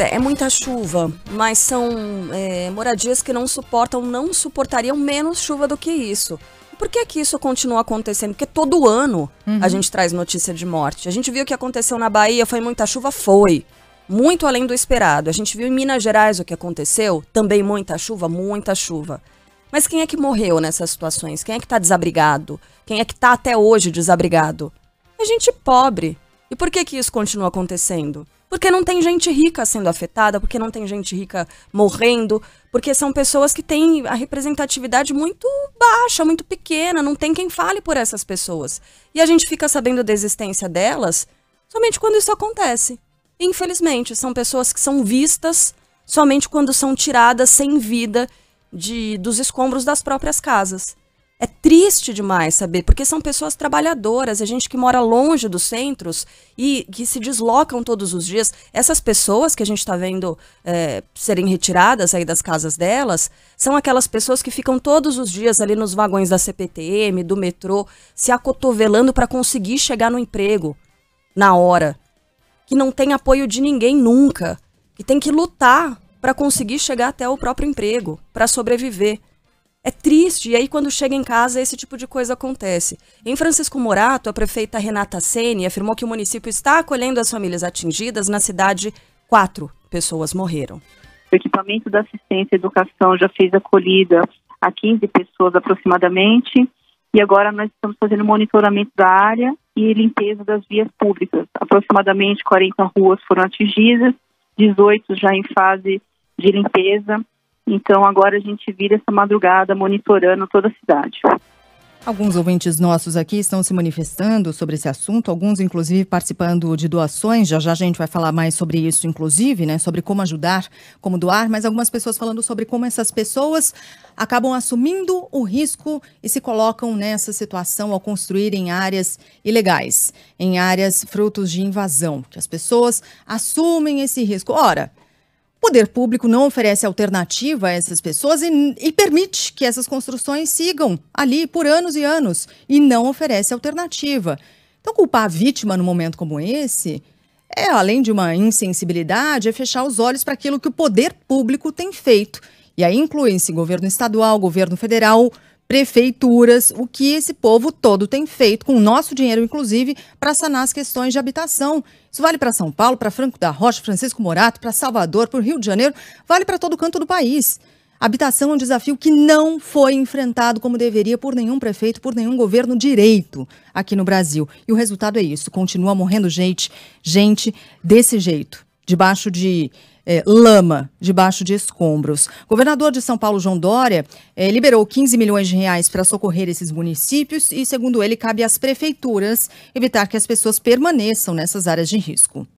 é, é muita chuva, mas são é, moradias que não suportam, não suportariam menos chuva do que isso. Por que que isso continua acontecendo? Porque todo ano uhum. a gente traz notícia de morte. A gente viu o que aconteceu na Bahia, foi muita chuva, foi. Muito além do esperado. A gente viu em Minas Gerais o que aconteceu, também muita chuva, muita chuva. Mas quem é que morreu nessas situações? Quem é que está desabrigado? Quem é que está até hoje desabrigado? A gente pobre. E por que que isso continua acontecendo? Porque não tem gente rica sendo afetada, porque não tem gente rica morrendo, porque são pessoas que têm a representatividade muito baixa, muito pequena, não tem quem fale por essas pessoas. E a gente fica sabendo da existência delas somente quando isso acontece. Infelizmente, são pessoas que são vistas somente quando são tiradas sem vida de dos escombros das próprias casas. É triste demais saber, porque são pessoas trabalhadoras, a é gente que mora longe dos centros e que se deslocam todos os dias. Essas pessoas que a gente está vendo é, serem retiradas aí das casas delas, são aquelas pessoas que ficam todos os dias ali nos vagões da CPTM, do metrô, se acotovelando para conseguir chegar no emprego na hora. Que não tem apoio de ninguém nunca. Que tem que lutar para conseguir chegar até o próprio emprego, para sobreviver. É triste. E aí, quando chega em casa, esse tipo de coisa acontece. Em Francisco Morato, a prefeita Renata Sene afirmou que o município está acolhendo as famílias atingidas. Na cidade, quatro pessoas morreram. O equipamento da assistência e educação já fez acolhida a 15 pessoas aproximadamente. E agora nós estamos fazendo monitoramento da área e limpeza das vias públicas. Aproximadamente 40 ruas foram atingidas, 18 já em fase de limpeza então agora a gente vira essa madrugada monitorando toda a cidade. Alguns ouvintes nossos aqui estão se manifestando sobre esse assunto, alguns inclusive participando de doações. Já já a gente vai falar mais sobre isso, inclusive, né, sobre como ajudar, como doar, mas algumas pessoas falando sobre como essas pessoas acabam assumindo o risco e se colocam nessa situação ao construírem áreas ilegais, em áreas frutos de invasão, que as pessoas assumem esse risco. Ora, o poder público não oferece alternativa a essas pessoas e, e, permite que essas construções sigam ali por anos e anos e não oferece alternativa. Então, culpar a vítima num momento como esse é, além de uma insensibilidade, é fechar os olhos para aquilo que o poder público tem feito. E aí incluem-se governo estadual, governo federal, prefeituras, o que esse povo todo tem feito, com o nosso dinheiro, inclusive, para sanar as questões de habitação. Isso vale para São Paulo, para Franco da Rocha, Francisco Morato, para Salvador, para o Rio de Janeiro, vale para todo canto do país. Habitação é um desafio que não foi enfrentado como deveria por nenhum prefeito, por nenhum governo direito aqui no Brasil. E o resultado é isso: continua morrendo gente, gente desse jeito, debaixo de é, lama debaixo de escombros. O governador de São Paulo, João Dória, é, liberou 15 milhões de reais para socorrer esses municípios e, segundo ele, cabe às prefeituras evitar que as pessoas permaneçam nessas áreas de risco.